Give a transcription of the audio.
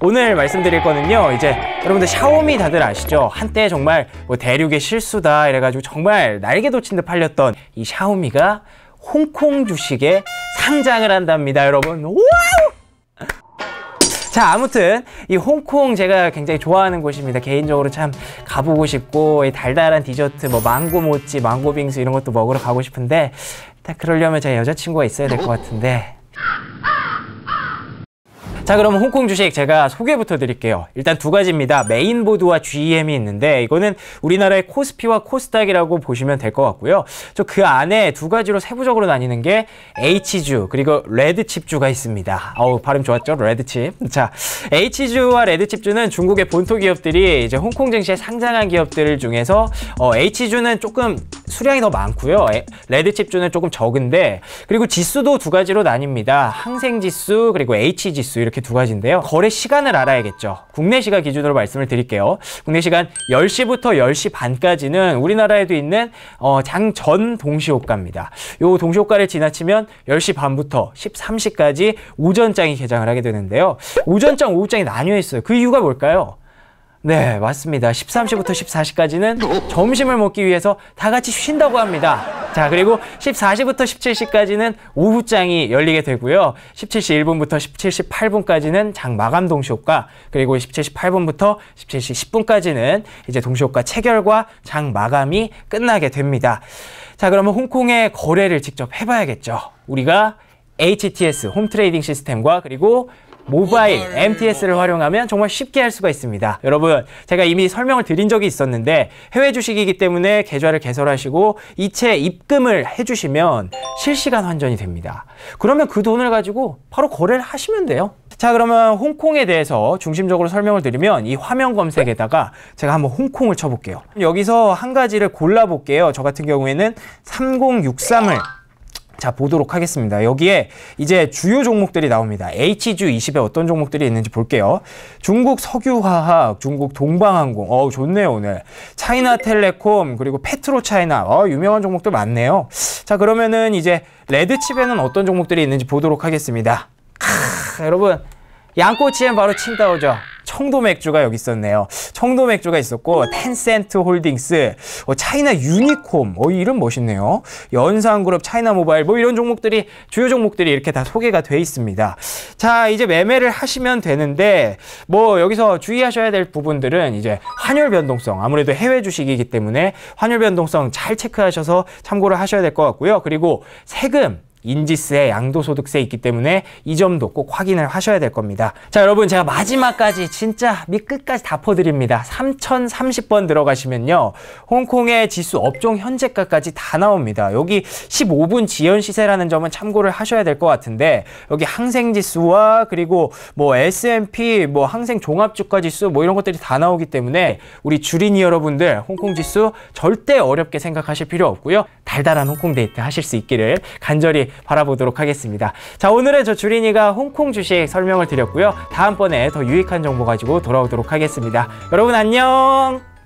오늘 말씀드릴 거는요 이제 여러분들 샤오미 다들 아시죠 한때 정말 뭐 대륙의 실수다 이래가지고 정말 날개 돋친 듯 팔렸던 이 샤오미가 홍콩 주식에 상장을 한답니다 여러분 와우! 자 아무튼 이 홍콩 제가 굉장히 좋아하는 곳입니다 개인적으로 참 가보고 싶고 이 달달한 디저트 뭐 망고 모찌 망고 빙수 이런 것도 먹으러 가고 싶은데 딱 그러려면 제 여자친구가 있어야 될 것 같은데 자 그럼 홍콩 주식 제가 소개부터 드릴게요. 일단 두 가지입니다. 메인보드와 GEM이 있는데 이거는 우리나라의 코스피와 코스닥이라고 보시면 될 것 같고요. 저그 안에 두 가지로 세부적으로 나뉘는 게 H주 그리고 레드칩주가 있습니다. 어우 발음 좋았죠? 레드칩. 자 H주와 레드칩주는 중국의 본토 기업들이 이제 홍콩 증시에 상장한 기업들 중에서 어, H주는 조금 수량이 더 많고요. 레드 칩존은 조금 적은데 그리고 지수도 두 가지로 나뉩니다. 항생 지수 그리고 H 지수 이렇게 두 가지인데요. 거래 시간을 알아야겠죠. 국내 시간 기준으로 말씀을 드릴게요. 국내 시간 10시부터 10시 반까지는 우리나라에도 있는 어, 장전 동시호가입니다. 요 동시호가를 지나치면 10시 반부터 13시까지 오전장이 개장을 하게 되는데요. 오전장, 오후장이 나뉘어 있어요. 그 이유가 뭘까요? 네, 맞습니다. 13시부터 14시까지는 점심을 먹기 위해서 다 같이 쉰다고 합니다. 자, 그리고 14시부터 17시까지는 오후장이 열리게 되고요. 17시 1분부터 17시 8분까지는 장 마감 동시효과, 그리고 17시 8분부터 17시 10분까지는 이제 동시효과 체결과 장 마감이 끝나게 됩니다. 자, 그러면 홍콩의 거래를 직접 해봐야겠죠. 우리가 HTS, 홈 트레이딩 시스템과 그리고 모바일 MTS를 뭐. 활용하면 정말 쉽게 할 수가 있습니다. 여러분, 제가 이미 설명을 드린 적이 있었는데 해외 주식이기 때문에 계좌를 개설하시고 이체 입금을 해주시면 실시간 환전이 됩니다. 그러면 그 돈을 가지고 바로 거래를 하시면 돼요. 자 그러면 홍콩에 대해서 중심적으로 설명을 드리면 이 화면 검색에다가 제가 한번 홍콩을 쳐볼게요 여기서 한 가지를 골라볼게요 저 같은 경우에는 3063을 자 보도록 하겠습니다. 여기에 이제 주요 종목들이 나옵니다. HG 20에 어떤 종목들이 있는지 볼게요. 중국 석유화학, 중국 동방항공, 어우 좋네요 오늘. 차이나텔레콤 그리고 페트로차이나, 어 유명한 종목들 많네요. 자 그러면은 이제 레드칩에는 어떤 종목들이 있는지 보도록 하겠습니다. 캬, 여러분 양꼬치엔 바로 칭다오죠 청도 맥주가 여기 있었네요. 청도 맥주가 있었고 텐센트 홀딩스, 어, 차이나 유니콤, 어, 뭐 이 이름 멋있네요. 연상그룹, 차이나 모바일 뭐 이런 종목들이 주요 종목들이 이렇게 다 소개가 돼 있습니다. 자 이제 매매를 하시면 되는데 뭐 여기서 주의하셔야 될 부분들은 이제 환율 변동성 아무래도 해외 주식이기 때문에 환율 변동성 잘 체크하셔서 참고를 하셔야 될 것 같고요. 그리고 세금 인지세, 양도소득세 있기 때문에 이 점도 꼭 확인을 하셔야 될 겁니다. 자, 여러분 제가 마지막까지 진짜 밑끝까지 다 퍼드립니다. 3030번 들어가시면요. 홍콩의 지수 업종 현재가까지 다 나옵니다. 여기 15분 지연 시세라는 점은 참고를 하셔야 될 것 같은데 여기 항생 지수와 그리고 뭐 S&P 뭐 항생 종합 주가 지수 뭐 이런 것들이 다 나오기 때문에 우리 주린이 여러분들 홍콩 지수 절대 어렵게 생각하실 필요 없고요. 달달한 홍콩 데이트 하실 수 있기를 간절히 바라보도록 하겠습니다. 자, 오늘의 저 주린이가 홍콩 주식 설명을 드렸고요. 다음번에 더 유익한 정보 가지고 돌아오도록 하겠습니다. 여러분 안녕!